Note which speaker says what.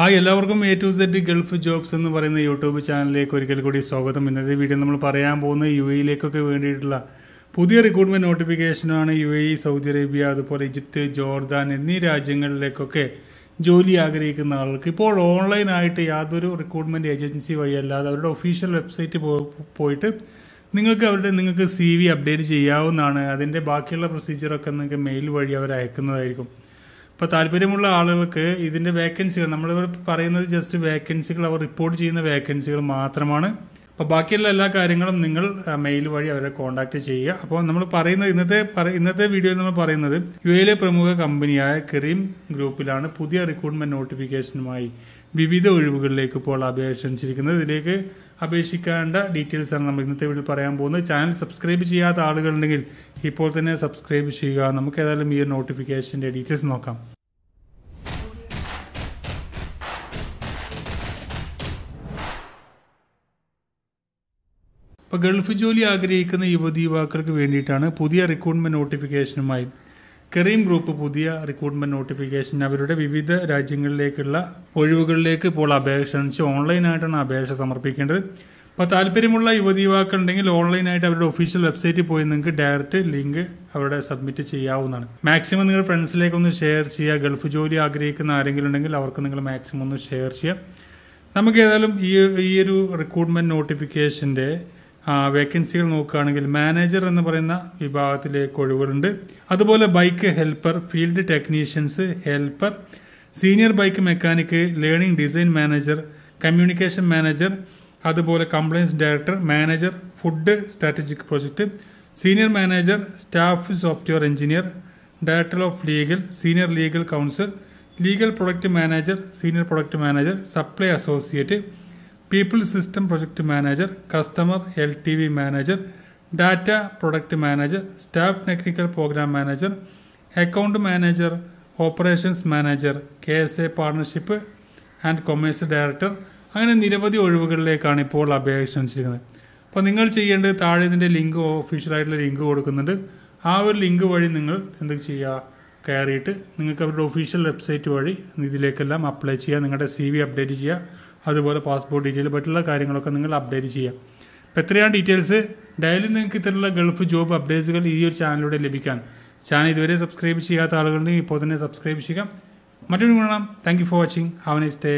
Speaker 1: hi എല്ലാവർക്കും A to Z Gulf jobs എന്ന് പറയുന്ന യൂട്യൂബ് ചാനലിലേക്ക് ഒരിക്കൽ കൂടി സ്വാഗതം ഇന്നത്തെ വീഡിയോ നമ്മൾ പറയാൻ പോകുന്ന യു എയിലേക്കൊക്കെ വേണ്ടിയിട്ടുള്ള പുതിയ റിക്രൂട്ട്മെൻറ്റ് നോട്ടിഫിക്കേഷനാണ് യു എ സൗദി അറേബ്യ അതുപോലെ ഈജിപ്ത് ജോർദാൻ എന്നീ രാജ്യങ്ങളിലേക്കൊക്കെ ജോലി ആഗ്രഹിക്കുന്ന ആൾക്ക് ഇപ്പോൾ ഓൺലൈനായിട്ട് യാതൊരു റിക്രൂട്ട്മെൻറ്റ് ഏജൻസി വഴിയല്ലാതെ അവരുടെ ഒഫീഷ്യൽ വെബ്സൈറ്റ് പോയിട്ട് നിങ്ങൾക്ക് അവരുടെ നിങ്ങൾക്ക് സി വി അപ്ഡേറ്റ് ചെയ്യാവുന്നതാണ് അതിൻ്റെ ബാക്കിയുള്ള പ്രൊസീജിയറൊക്കെ നിങ്ങൾക്ക് മെയിൽ വഴി അവർ അയക്കുന്നതായിരിക്കും അപ്പോൾ താല്പര്യമുള്ള ആളുകൾക്ക് ഇതിന്റെ വേക്കൻസികൾ നമ്മളിവിടെ പറയുന്നത് ജസ്റ്റ് വേക്കൻസികൾ അവർ റിപ്പോർട്ട് ചെയ്യുന്ന വേക്കൻസികൾ മാത്രമാണ് അപ്പോൾ ബാക്കിയുള്ള എല്ലാ കാര്യങ്ങളും നിങ്ങൾ മെയിൽ വഴി അവരെ കോൺടാക്ട് ചെയ്യുക അപ്പോൾ നമ്മൾ പറയുന്നത് ഇന്നത്തെ ഇന്നത്തെ വീഡിയോയിൽ നമ്മൾ പറയുന്നത് യു എയിലെ പ്രമുഖ കമ്പനിയായ ക്രീം ഗ്രൂപ്പിലാണ് പുതിയ റിക്രൂട്ട്മെന്റ് നോട്ടിഫിക്കേഷനുമായി വിവിധ ഒഴിവുകളിലേക്ക് ഇപ്പോൾ അപേക്ഷിച്ചിരിക്കുന്നത് ഇതിലേക്ക് അപേക്ഷിക്കേണ്ട ഡീറ്റെയിൽസ് ആണ് നമ്മൾ ഇന്നത്തെ വീഡിയോയിൽ പറയാൻ പോകുന്നത് ചാനൽ സബ്സ്ക്രൈബ് ചെയ്യാത്ത ആളുകളുണ്ടെങ്കിൽ ഇപ്പോൾ തന്നെ സബ്സ്ക്രൈബ് ചെയ്യുക നമുക്ക് ഏതായാലും ഈ നോട്ടിഫിക്കേഷൻ്റെ ഡീറ്റെയിൽസ് നോക്കാം ഇപ്പോൾ ഗൾഫ് ജോലി ആഗ്രഹിക്കുന്ന യുവതി യുവാക്കൾക്ക് വേണ്ടിയിട്ടാണ് പുതിയ റിക്രൂട്ട്മെൻറ്റ് നോട്ടിഫിക്കേഷനുമായി കെറീം ഗ്രൂപ്പ് പുതിയ റിക്രൂട്ട്മെൻറ്റ് നോട്ടിഫിക്കേഷൻ അവരുടെ വിവിധ രാജ്യങ്ങളിലേക്കുള്ള ഒഴിവുകളിലേക്ക് ഇപ്പോൾ അപേക്ഷ ക്ഷണിച്ച് ഓൺലൈനായിട്ടാണ് അപേക്ഷ സമർപ്പിക്കേണ്ടത് അപ്പോൾ താല്പര്യമുള്ള യുവതി യുവാക്കൾ ഉണ്ടെങ്കിൽ ഓൺലൈനായിട്ട് അവരുടെ ഒഫീഷ്യൽ വെബ്സൈറ്റിൽ പോയി നിങ്ങൾക്ക് ഡയറക്റ്റ് ലിങ്ക് അവിടെ സബ്മിറ്റ് ചെയ്യാവുന്നതാണ് മാക്സിമം നിങ്ങൾ ഫ്രണ്ട്സിലേക്ക് ഒന്ന് ഷെയർ ചെയ്യുക ഗൾഫ് ജോലി ആഗ്രഹിക്കുന്ന ആരെങ്കിലും ഉണ്ടെങ്കിൽ അവർക്ക് നിങ്ങൾ മാക്സിമം ഒന്ന് ഷെയർ ചെയ്യുക നമുക്ക് ഏതായാലും ഈ ഈ ഒരു റിക്രൂട്ട്മെൻറ്റ് നോട്ടിഫിക്കേഷൻ്റെ വേക്കൻസികൾ നോക്കുകയാണെങ്കിൽ മാനേജർ എന്ന് പറയുന്ന വിഭാഗത്തിലേക്ക് ഒഴിവുകളുണ്ട് അതുപോലെ bike helper field technicians helper senior bike mechanic learning design manager communication manager അതുപോലെ compliance director manager food strategic project senior manager staff software engineer director of legal senior legal counsel legal product manager senior product manager supply associate people system project manager customer L T V manager data product manager staff technical program manager account manager operations manager K S A partnership and commerce director അങ്ങനെ നിരവധി ഒഴിവുകളിലേക്കാണ് ഇപ്പോൾ അപേക്ഷ ക്ഷണിച്ചിരിക്കുന്നത് അപ്പോൾ നിങ്ങൾ ചെയ്യേണ്ടത് താഴെ ഇതിൻ്റെ link ഒഫീഷ്യലായിട്ടുള്ള link കൊടുക്കുന്നുണ്ട് ആ ഒരു ലിങ്ക് വഴി നിങ്ങൾ എന്ത് ചെയ്യുക കയറിയിട്ട് നിങ്ങൾക്ക് അവരുടെ ഒഫീഷ്യൽ വെബ്സൈറ്റ് വഴി ഇതിലേക്കെല്ലാം അപ്ലൈ ചെയ്യുക നിങ്ങളുടെ സി വി അപ്ഡേറ്റ് ചെയ്യുക അതുപോലെ പാസ്പോർട്ട് ഡീറ്റെയിൽ മറ്റുള്ള കാര്യങ്ങളൊക്കെ നിങ്ങൾ അപ്ഡേറ്റ് ചെയ്യാം അപ്പോൾ എത്രയാണ് ഡീറ്റെയിൽസ് ഡെയിലി നിങ്ങൾക്ക് ഇത്തരമുള്ള ഗൾഫ് ജോബ് അപ്ഡേറ്റ്സുകൾ ഈ ഒരു ചാനലിലൂടെ ലഭിക്കാൻ ചാനൽ ഇതുവരെ സബ്സ്ക്രൈബ് ചെയ്യാത്ത ആളുകളുണ്ടെങ്കിൽ ഇപ്പോൾ തന്നെ സബ്സ്ക്രൈബ് ചെയ്യാം മറ്റൊരു ഗുണം thank you for watching have nice day